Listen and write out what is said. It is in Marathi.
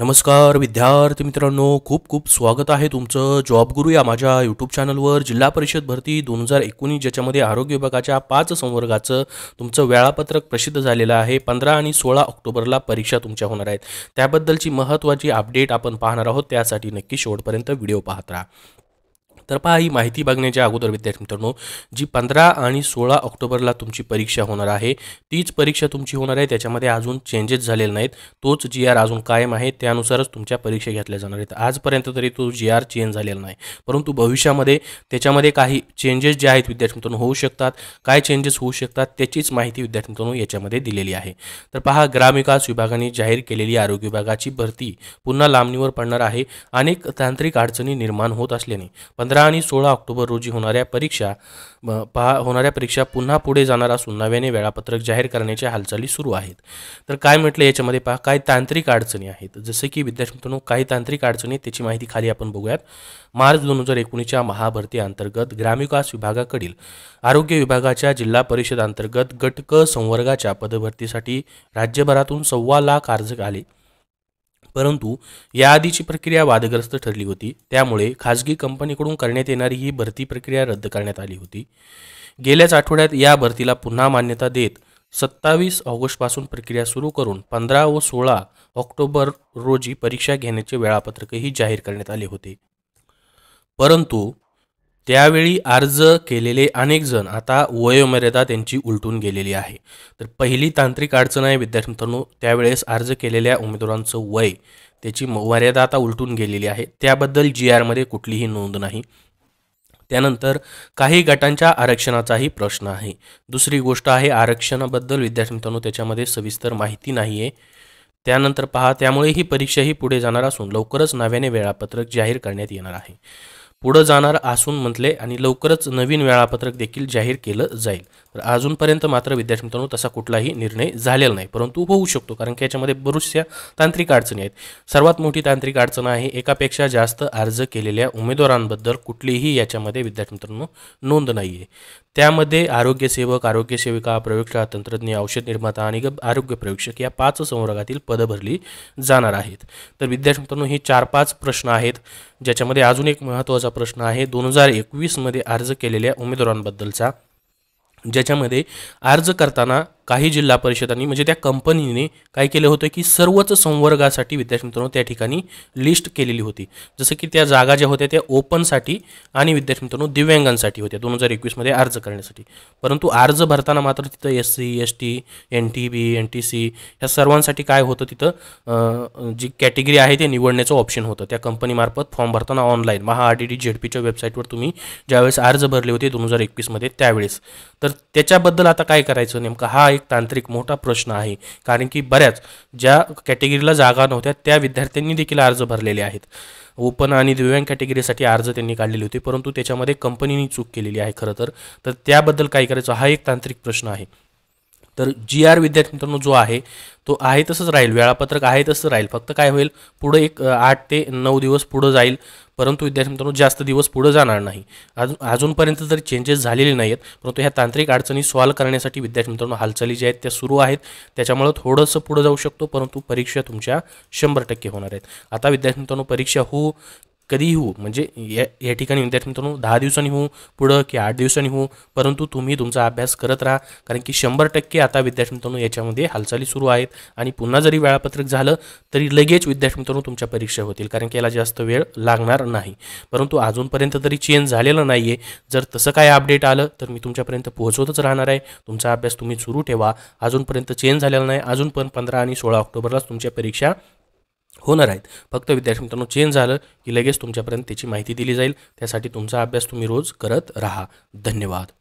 नमस्कार विद्यार्थी मित्रांनो खूप खूप स्वागत आहे तुमचं जॉब गुरु या माझ्या यूट्यूब चॅनलवर जिल्हा परिषद भरती दोन हजार एकोणीस ज्याच्यामध्ये आरोग्य विभागाच्या पाच संवर्गाचं तुमचं वेळापत्रक प्रसिद्ध झालेलं आहे पंधरा आणि सोळा ऑक्टोबरला परीक्षा तुमच्या होणार आहेत त्याबद्दलची महत्त्वाची अपडेट आपण पाहणार आहोत त्यासाठी नक्की शेवटपर्यंत व्हिडिओ पाहत राहा तर पहा ही माहिती बघण्याच्या अगोदर विद्यार्थी मित्रांनो जी पंधरा आणि सोळा ऑक्टोबरला तुमची परीक्षा होणार आहे तीच परीक्षा तुमची होणार आहे त्याच्यामध्ये अजून चेंजेस झालेले नाहीत तोच जी आर अजून कायम आहे त्यानुसारच तुमच्या परीक्षा घेतल्या जाणार आहेत आजपर्यंत तरी तो जी आर चेंज झालेला नाही परंतु भविष्यामध्ये त्याच्यामध्ये काही चेंजेस जे आहेत विद्यार्थी मित्रांनो होऊ शकतात काय चेंजेस होऊ शकतात त्याचीच माहिती विद्यार्थी मित्रांनो याच्यामध्ये दिलेली आहे तर पहा ग्रामविकास विभागाने जाहीर केलेली आरोग्य विभागाची भरती पुन्हा लांबणीवर पडणार आहे अनेक तांत्रिक अडचणी निर्माण होत असल्याने पंधरा पंधरा आणि सोळा ऑक्टोबर रोजी होणाऱ्या परीक्षा पहा होणाऱ्या परीक्षा पुन्हा पुढे जाणार असून नव्याने वेळापत्रक जाहीर करण्याच्या हालचाली सुरू आहेत तर काय म्हटलं याच्यामध्ये पहा काय तांत्रिक अडचणी आहेत जसे की विद्यार्थी मित्रांनो काही तांत्रिक अडचणी त्याची माहिती खाली आपण बघूयात मार्च दोन हजार एकोणीसच्या महाभरती अंतर्गत ग्रामविकास विभागाकडील आरोग्य विभागाच्या जिल्हा परिषद अंतर्गत गटक संवर्गाच्या पदभरतीसाठी राज्यभरातून सव्वा लाख अर्ज आले परंतु याआधीची प्रक्रिया वादग्रस्त ठरली होती त्यामुळे खाजगी कंपनीकडून करण्यात येणारी ही भरती प्रक्रिया रद्द करण्यात आली होती गेल्याच आठवड्यात या भरतीला पुन्हा मान्यता देत सत्तावीस ऑगस्टपासून प्रक्रिया सुरू करून पंधरा व सोळा ऑक्टोबर रोजी परीक्षा घेण्याचे वेळापत्रकही जाहीर करण्यात आले होते परंतु त्यावेळी अर्ज केलेले अनेक जण आता वयोमर्यादा त्यांची उलटून गेलेली आहे तर पहिली तांत्रिक अडचण आहे विद्यार्थी मित्रांनो त्यावेळेस अर्ज केलेल्या उमेदवारांचं वय त्याची मर्यादा आता उलटून गेलेली आहे त्याबद्दल जी आरमध्ये कुठलीही नोंद नाही त्यानंतर काही गटांच्या आरक्षणाचाही प्रश्न आहे दुसरी गोष्ट आहे आरक्षणाबद्दल विद्यार्थी मित्रांनो त्याच्यामध्ये सविस्तर माहिती नाही आहे त्यानंतर पहा त्यामुळे ही परीक्षाही पुढे जाणार असून लवकरच नव्याने वेळापत्रक जाहीर करण्यात येणार आहे पुढं जाणार असून म्हटले आणि लवकरच नवीन वेळापत्रक देखील जाहीर केलं जाईल तर अजूनपर्यंत मात्र विद्यार्थी मित्रांनो तसा कुठलाही निर्णय झालेला नाही परंतु होऊ शकतो कारण की याच्यामध्ये बरुचशा तांत्रिक अडचणी आहेत सर्वात मोठी तांत्रिक अडचण आहे एकापेक्षा जास्त अर्ज केलेल्या उमेदवारांबद्दल कुठलीही याच्यामध्ये विद्यार्थी मित्रांनो नोंद नाही आरोग्य त्यामध्ये आरोग्यसेवक आरोग्यसेविका प्रयोगशाळा तंत्रज्ञ औषध निर्माता आणि आरोग्य प्रयोगशक या पाच संवर्गातील पदं भरली जाणार आहेत तर विद्यार्थी मित्रांनो हे चार पाच प्रश्न आहेत ज्याच्यामध्ये अजून एक महत्त्वाचा प्रश्न आहे दोन हजार एकवीसमध्ये अर्ज केलेल्या उमेदवारांबद्दलचा ज्याच्यामध्ये अर्ज करताना काही जिल्हा परिषदांनी म्हणजे त्या कंपनीने काय केलं होतं की सर्वच संवर्गासाठी विद्यार्थी मित्रांनो त्या ठिकाणी लिस्ट केलेली होती जसं की त्या जागा ज्या होत्या त्या ओपनसाठी आणि विद्यार्थी मित्रांनो दिव्यांगांसाठी होत्या दोन हजार एकवीसमध्ये अर्ज करण्यासाठी परंतु अर्ज भरताना मात्र तिथं S C S T N T B N T C ह्या सर्वांसाठी काय होतं तिथं जी कॅटेगरी आहे ते निवडण्याचं ऑप्शन होतं त्या कंपनीमार्फत फॉर्म भरताना online Maha R T D Z पीच्या वेबसाईटवर तुम्ही ज्यावेळेस अर्ज भरले होते दोन हजार एकवीसमध्ये त्यावेळेस तर त्याच्याबद्दल आता काय करायचं नेमकं हा एक तांत्रिक मोठा प्रश्न आहे कारण की बऱ्याच ज्या कॅटेगरीला जागा नव्हत्या त्या विद्यार्थ्यांनी देखील अर्ज भरलेले आहेत ओपन आणि दिव्यांग कॅटेगरीसाठी अर्ज त्यांनी काढलेले होते परंतु त्याच्यामध्ये कंपनीने चूक केलेली आहे खरं तर त्याबद्दल काय करायचं हा एक तांत्रिक प्रश्न आहे तर जी आर विद्यार्थी मित्रांनो जो आहे तो आहे तसंच राहील वेळापत्रक आहे तसं राहील फक्त काय होईल पुढं एक आठ ते नऊ दिवस पुढं जाईल परंतु विद्यार्थी मित्रांनो जास्त दिवस पुढं जाणार नाही अजून अजूनपर्यंत तर चेंजेस झालेले नाही आहेत परंतु ह्या तांत्रिक अडचणी सॉल्व्ह करण्यासाठी विद्यार्थी मित्रांनो हालचाली ज्या आहेत त्या सुरू आहेत त्याच्यामुळं थोडंसं पुढं जाऊ शकतो परंतु परीक्षा तुमच्या शंभर टक्के होणार आहेत आता विद्यार्थी मित्रांनो परीक्षा होऊ कधीही होऊ म्हणजे या या ठिकाणी विद्यार्थी मित्रांनो दहा दिवसांनी होऊ पुढं की आठ दिवसांनी होऊ परंतु तुम्ही तुमचा अभ्यास करत राहा कारण की शंभर टक्के आता विद्यार्थी मित्रांनो याच्यामध्ये हालचाली सुरू आहेत आणि पुन्हा जरी वेळापत्रक झालं तरी लगेच विद्यार्थी मित्रांनो तुमच्या परीक्षा होतील कारण की याला जास्त वेळ लागणार नाही परंतु अजूनपर्यंत तरी चेंज झालेलं नाही आहे जर तसं काय अपडेट आलं तर मी तुमच्यापर्यंत पोहोचवतच राहणार आहे तुमचा अभ्यास तुम्ही सुरू ठेवा अजूनपर्यंत चेंज झालेला नाही अजून पण पंधरा आणि सोळा ऑक्टोबरलाच तुमच्या परीक्षा होणार आहेत फक्त विद्यार्थी मित्रांनो चेंज झालं की लगेच तुमच्यापर्यंत त्याची माहिती दिली जाईल त्यासाठी तुमचा अभ्यास तुम्ही रोज करत राहा धन्यवाद